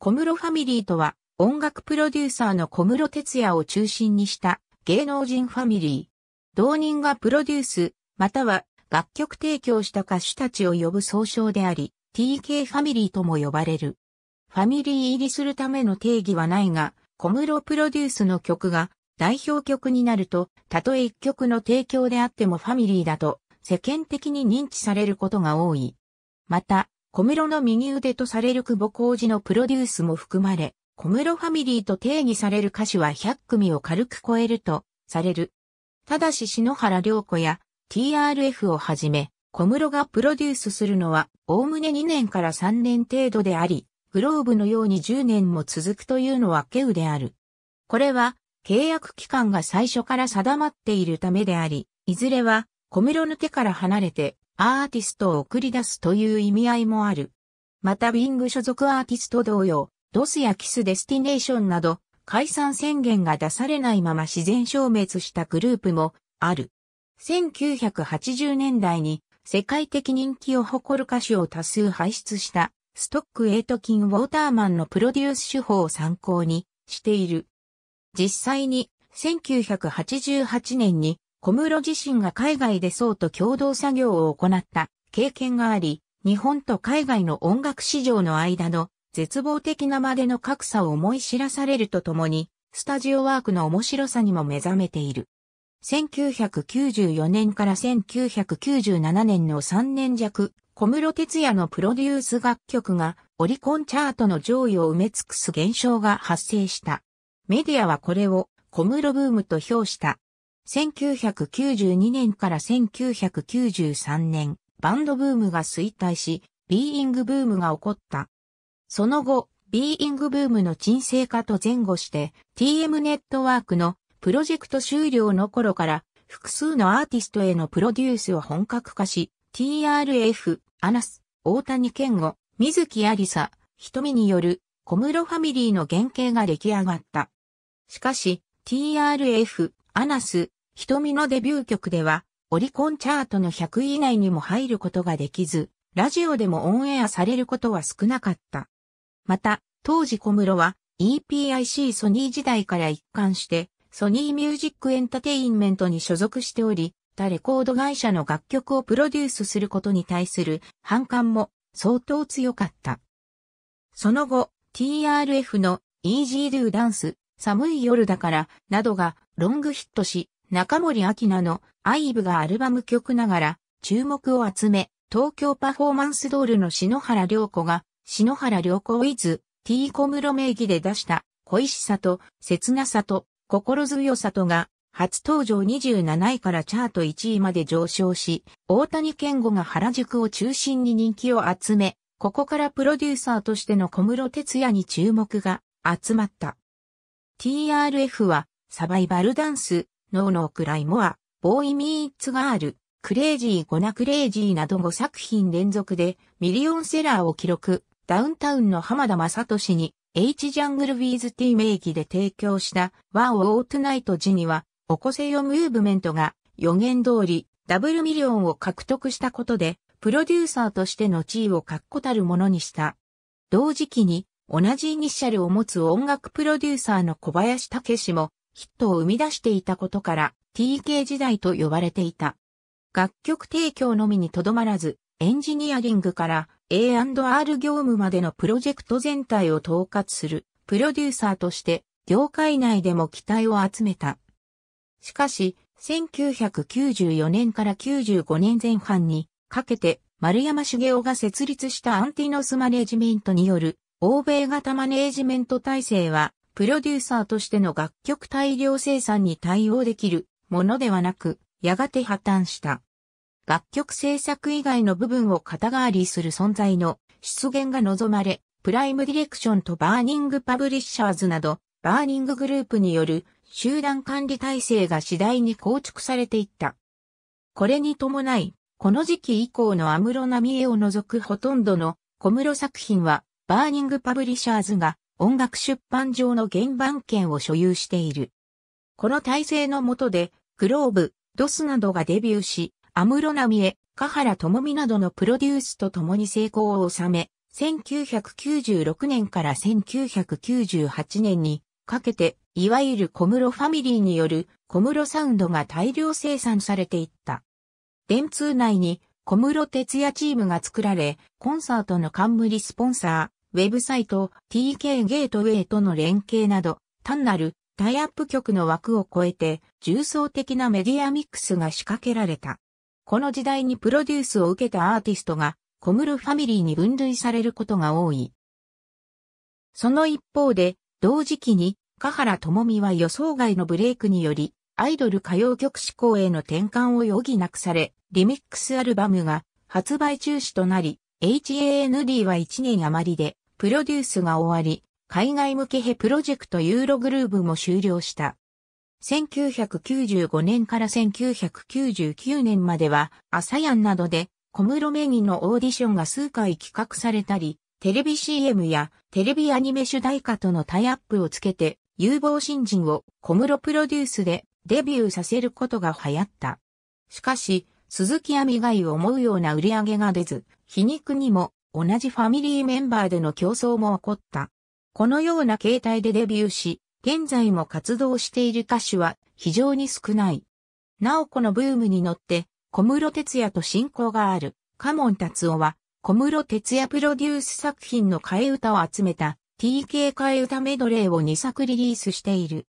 小室ファミリーとは、音楽プロデューサーの小室哲也を中心にした芸能人ファミリー。同人がプロデュース、または楽曲提供した歌手たちを呼ぶ総称であり、TK ファミリーとも呼ばれる。ファミリー入りするための定義はないが、小室プロデュースの曲が代表曲になると、たとえ一曲の提供であってもファミリーだと世間的に認知されることが多い。また、小室の右腕とされる久保浩二のプロデュースも含まれ、小室ファミリーと定義される歌手は100組を軽く超えるとされる。ただし篠原涼子や TRF をはじめ、小室がプロデュースするのは、おおむね2年から3年程度であり、グローブのように10年も続くというのは稀有である。これは、契約期間が最初から定まっているためであり、いずれは、小室の手から離れて、アーティストを送り出すという意味合いもある。またビング所属アーティスト同様、ドスやキスデスティネーションなど、解散宣言が出されないまま自然消滅したグループもある。1980年代に世界的人気を誇る歌手を多数輩出したストック・エイト・キン・ウォーターマンのプロデュース手法を参考にしている。実際に1988年に小室自身が海外でそうと共同作業を行った経験があり、日本と海外の音楽市場の間の絶望的なまでの格差を思い知らされるとともに、スタジオワークの面白さにも目覚めている。1994年から1997年の3年弱、小室哲也のプロデュース楽曲がオリコンチャートの上位を埋め尽くす現象が発生した。メディアはこれを小室ブームと評した。1992年から1993年、バンドブームが衰退し、ビーイングブームが起こった。その後、ビーイングブームの沈静化と前後して、TM ネットワークのプロジェクト終了の頃から複数のアーティストへのプロデュースを本格化し、TRF、アナス、大谷健吾、水木ありさ、瞳による小室ファミリーの原型が出来上がった。しかし、TRF、アナス、瞳のデビュー曲では、オリコンチャートの100位以内にも入ることができず、ラジオでもオンエアされることは少なかった。また、当時小室は EPIC ソニー時代から一貫して、ソニーミュージックエンタテインメントに所属しており、他レコード会社の楽曲をプロデュースすることに対する反感も相当強かった。その後、TRF の Easy Do Dance 寒い夜だからなどがロングヒットし、中森明菜のアイブがアルバム曲ながら注目を集め、東京パフォーマンスドールの篠原涼子が、篠原涼子ウィズ、T 小室名義で出した恋しさと切なさと心強さとが初登場27位からチャート1位まで上昇し、大谷健吾が原宿を中心に人気を集め、ここからプロデューサーとしての小室哲也に注目が集まった。TRF はサバイバルダンス、ノーノークライモア、ボーイミーツガール、クレイジーゴナクレイジーなど5作品連続でミリオンセラーを記録、ダウンタウンの浜田雅俊に H ジャングルウィーズティー名義で提供したワンオートナイト時には、おこせよムーブメントが予言通りダブルミリオンを獲得したことで、プロデューサーとしての地位を確固たるものにした。同時期に同じイニシャルを持つ音楽プロデューサーの小林武史もヒットを生み出していたことから TK 時代と呼ばれていた。楽曲提供のみにとどまらず、エンジニアリングから A&R 業務までのプロジェクト全体を統括するプロデューサーとして業界内でも期待を集めた。しかし、1994年から95年前半にかけて丸山茂雄が設立したアンティノスマネジメントによる欧米型マネージメント体制はプロデューサーとしての楽曲大量生産に対応できるものではなく、やがて破綻した。楽曲制作以外の部分を肩代わりする存在の出現が望まれ、プライムディレクションとバーニングパブリッシャーズなど、バーニンググループによる集団管理体制が次第に構築されていった。これに伴い、この時期以降の安室奈美恵を除くほとんどの小室作品は、バーニングパブリッシャーズが音楽出版上の原版権を所有している。この体制の下で、グローブ、ドスなどがデビューし、安室奈美恵、香原朋美などのプロデュースと共に成功を収め、1996年から1998年にかけて、いわゆる小室ファミリーによる小室サウンドが大量生産されていった。電通内に小室哲也チームが作られ、コンサートの冠スポンサー、ウェブサイト、TK ゲートウェイとの連携など、単なるタイアップ局の枠を超えて、重層的なメディアミックスが仕掛けられた。この時代にプロデュースを受けたアーティストが、コムルファミリーに分類されることが多い。その一方で、同時期に、香原智美は予想外のブレイクにより、アイドル歌謡曲志向への転換を余儀なくされ、リミックスアルバムが発売中止となり、HAND は1年余りでプロデュースが終わり、海外向けヘプロジェクトユーログルーブも終了した。1995年から1999年までは、アサヤンなどで、小室メギのオーディションが数回企画されたり、テレビ CM やテレビアニメ主題歌とのタイアップをつけて、有望新人を小室プロデュースでデビューさせることが流行った。しかし、鈴木亜美が思うような売り上げが出ず、皮肉にも同じファミリーメンバーでの競争も起こった。このような形態でデビューし、現在も活動している歌手は非常に少ない。なおこのブームに乗って、小室哲也と親交がある、カモン達夫は、小室哲也プロデュース作品の替え歌を集めた TK 替え歌メドレーを2作リリースしている。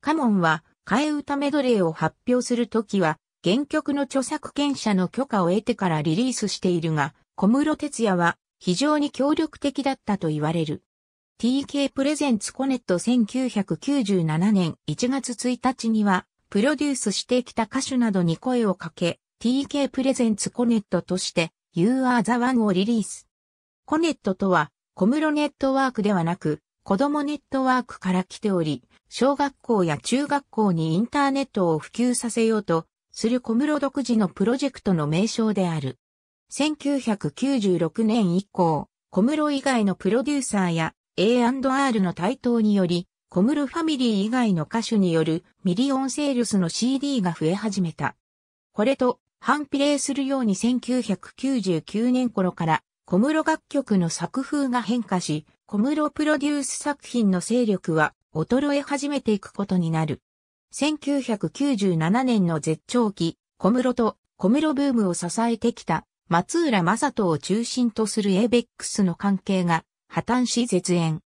カモンは替え歌メドレーを発表するときは、原曲の著作権者の許可を得てからリリースしているが、小室哲也は非常に協力的だったと言われる。TK プレゼンツコネット1997年1月1日には、プロデュースしてきた歌手などに声をかけ、TK プレゼンツコネットとして You Are the One をリリース。コネットとは、小室ネットワークではなく、子供ネットワークから来ており、小学校や中学校にインターネットを普及させようとする小室独自のプロジェクトの名称である。1996年以降、小室以外のプロデューサーや A&R の台頭により、小室ファミリー以外の歌手によるミリオンセールスの CD が増え始めた。これと反比例するように1999年頃から小室楽曲の作風が変化し、小室プロデュース作品の勢力は衰え始めていくことになる。1997年の絶頂期、小室と小室ブームを支えてきた松浦正人を中心とするエイベックスの関係が破綻し絶縁。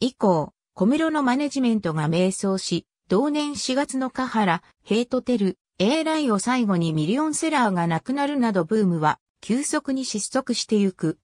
以降、小室のマネジメントが迷走し、同年4月のカハラ、ヘイトテル、A ライを最後にミリオンセラーがなくなるなどブームは急速に失速してゆく。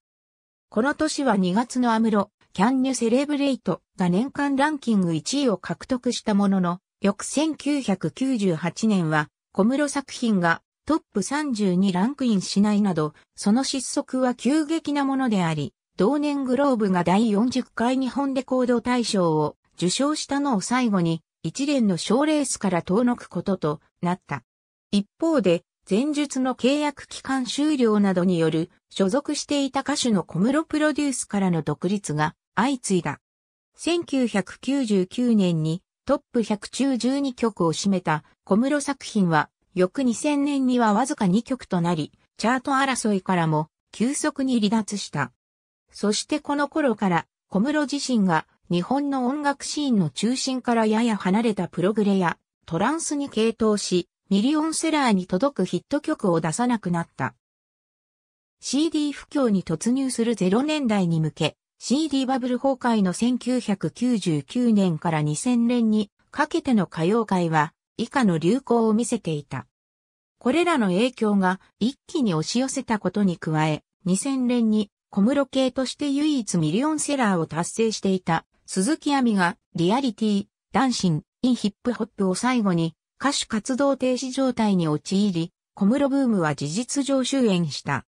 この年は2月のアムロ、キャンニュセレブレイトが年間ランキング1位を獲得したものの、翌1998年は小室作品がトップ30にランクインしないなど、その失速は急激なものであり、同年グローブが第40回日本レコード大賞を受賞したのを最後に、一連の賞レースから遠のくこととなった。一方で、前述の契約期間終了などによる所属していた歌手の小室プロデュースからの独立が相次いだ。1999年にトップ100中12曲を占めた小室作品は翌2000年にはわずか2曲となり、チャート争いからも急速に離脱した。そしてこの頃から小室自身が日本の音楽シーンの中心からやや離れたプログレやトランスに傾倒し、ミリオンセラーに届くヒット曲を出さなくなった。CD 不況に突入する0年代に向け、CD バブル崩壊の1999年から2000年にかけての歌謡界は以下の流行を見せていた。これらの影響が一気に押し寄せたことに加え、2000年に小室系として唯一ミリオンセラーを達成していた鈴木亜美がリアリティ、ダンシン、インヒップホップを最後に歌手活動停止状態に陥り、小室ブームは事実上終焉した。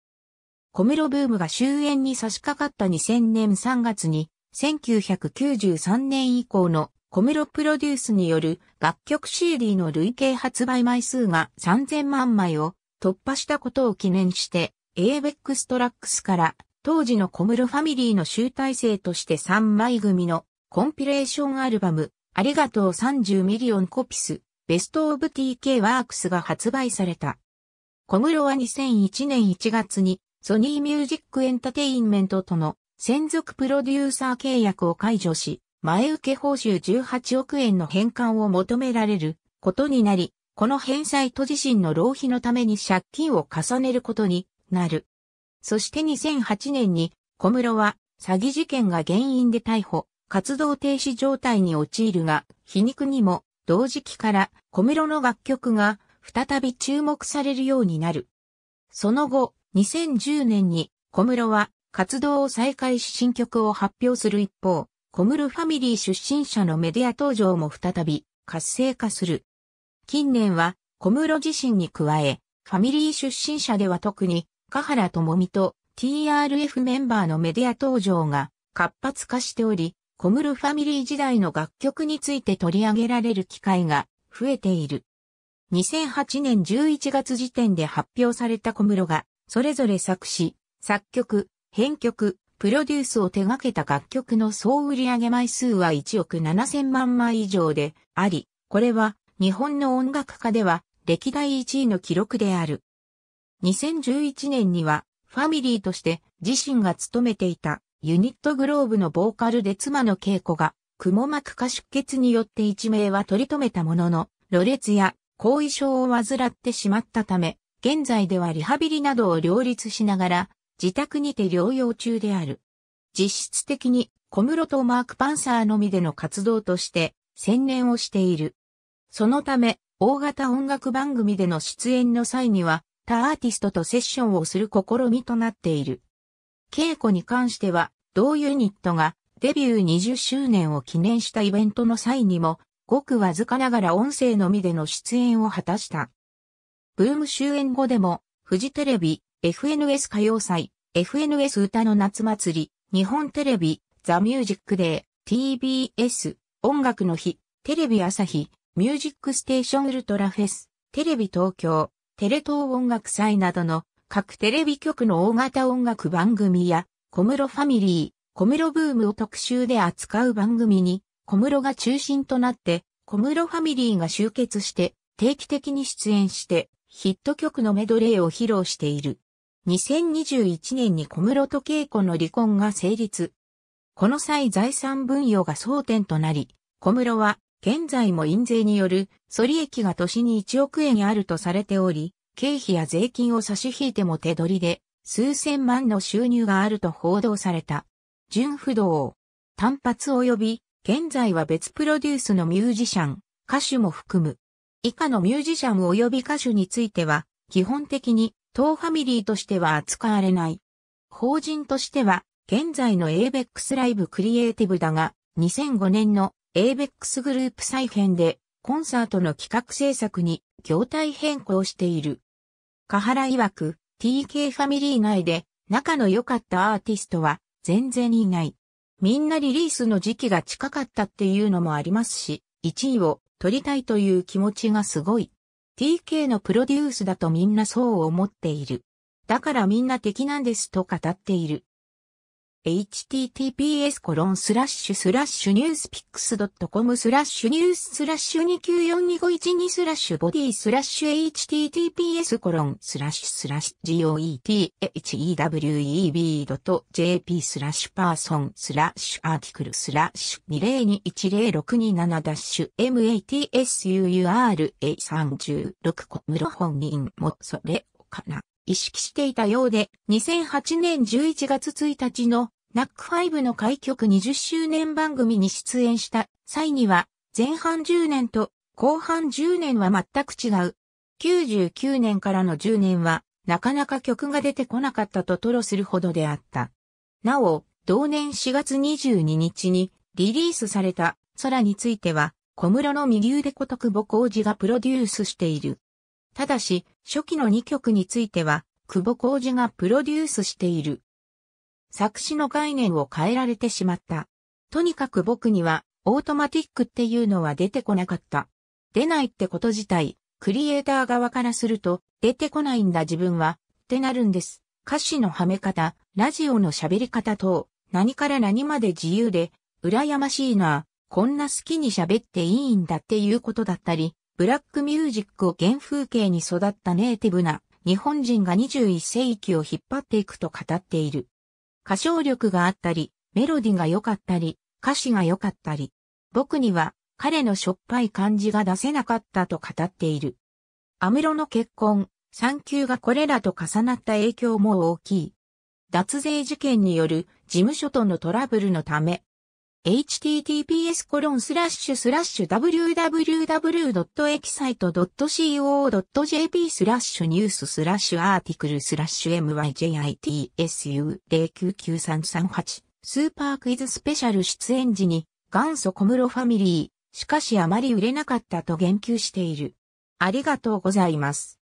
小室ブームが終焉に差し掛かった2000年3月に、1993年以降のコムロプロデュースによる楽曲 CD の累計発売枚数が3000万枚を突破したことを記念して、ABEX トラックスから当時のコムロファミリーの集大成として3枚組のコンピレーションアルバム、ありがとう30ミリオンコピス、ベストオブ TK ワークスが発売された。コムロは2001年1月にソニーミュージックエンタテインメントとの専属プロデューサー契約を解除し、前受け報酬18億円の返還を求められることになり、この返済と自身の浪費のために借金を重ねることになる。そして2008年に小室は詐欺事件が原因で逮捕、活動停止状態に陥るが、皮肉にも同時期から小室の楽曲が再び注目されるようになる。その後、2010年に小室は活動を再開し新曲を発表する一方、小室ファミリー出身者のメディア登場も再び活性化する。近年は小室自身に加え、ファミリー出身者では特に、香原智美と TRF メンバーのメディア登場が活発化しており、小室ファミリー時代の楽曲について取り上げられる機会が増えている。2008年11月時点で発表された小室が、それぞれ作詞、作曲、編曲、プロデュースを手掛けた楽曲の総売上枚数は1億7000万枚以上であり、これは日本の音楽家では歴代1位の記録である。2011年にはファミリーとして自身が務めていたユニットグローブのボーカルで妻の稽古が、雲幕。膜下出血によって一命は取り留めたものの、ろれつや後遺症を患ってしまったため、現在ではリハビリなどを両立しながら、自宅にて療養中である。実質的に小室とマーク・パンサーのみでの活動として専念をしている。そのため、大型音楽番組での出演の際には、他アーティストとセッションをする試みとなっている。稽古に関しては、同ユニットがデビュー20周年を記念したイベントの際にも、ごくわずかながら音声のみでの出演を果たした。ブーム終演後でも、フジテレビ、FNS 歌謡祭、FNS 歌の夏祭り、日本テレビ、ザ・ミュージックデー、TBS、音楽の日、テレビ朝日、ミュージックステーションウルトラフェス、テレビ東京、テレ東音楽祭などの各テレビ局の大型音楽番組や、小室ファミリー、小室ブームを特集で扱う番組に、小室が中心となって、小室ファミリーが集結して、定期的に出演して、ヒット曲のメドレーを披露している。2021年に小室と恵子の離婚が成立。この際財産分与が争点となり、小室は現在も印税による素利益が年に1億円あるとされており、経費や税金を差し引いても手取りで数千万の収入があると報道された。純不動、単発及び現在は別プロデュースのミュージシャン、歌手も含む。以下のミュージシャン及び歌手については、基本的に当ファミリーとしては扱われない。法人としては、現在の ABEX ライブクリエイティブだが、2005年の ABEX グループ再編で、コンサートの企画制作に業態変更している。カハラ曰く、TK ファミリー内で仲の良かったアーティストは全然いない。みんなリリースの時期が近かったっていうのもありますし、1位を取りたいという気持ちがすごい。TK のプロデュースだとみんなそう思っている。だからみんな敵なんですと語っている。https コロンスラッシュスラッシュニュースピックスドットコムスラッシュニューススラッシュ294251スラッシュボディスラッシュ https コロンスラッシュスラッシュ goetheweb.jp スラッシュパーソンスラッシュアーティクルスラッシュ2021067ダッシュ matsuurA36 コムロ本人もそれかな。意識していたようで、2008年11月1日のナック5の開局20周年番組に出演した際には、前半10年と後半10年は全く違う。99年からの10年は、なかなか曲が出てこなかったと吐露するほどであった。なお、同年4月22日にリリースされた空については、小室の右腕と徳母浩二がプロデュースしている。ただし、初期の2曲については、久保浩二がプロデュースしている。作詞の概念を変えられてしまった。とにかく僕には、オートマティックっていうのは出てこなかった。出ないってこと自体、クリエイター側からすると、出てこないんだ自分は、ってなるんです。歌詞のはめ方、ラジオの喋り方等、何から何まで自由で、羨ましいな、こんな好きに喋っていいんだっていうことだったり、ブラックミュージックを原風景に育ったネイティブな日本人が21世紀を引っ張っていくと語っている。歌唱力があったり、メロディが良かったり、歌詞が良かったり、僕には彼のしょっぱい感じが出せなかったと語っている。アムロの結婚、産休がこれらと重なった影響も大きい。脱税事件による事務所とのトラブルのため、https コロンスラッシュスラッシュ www.excite.co.jp スラッシュニューススラッシュアーティクルスラッシュ myjitsu099338 スーパークイズスペシャル出演時に元祖小室ファミリーしかしあまり売れなかったと言及している。ありがとうございます。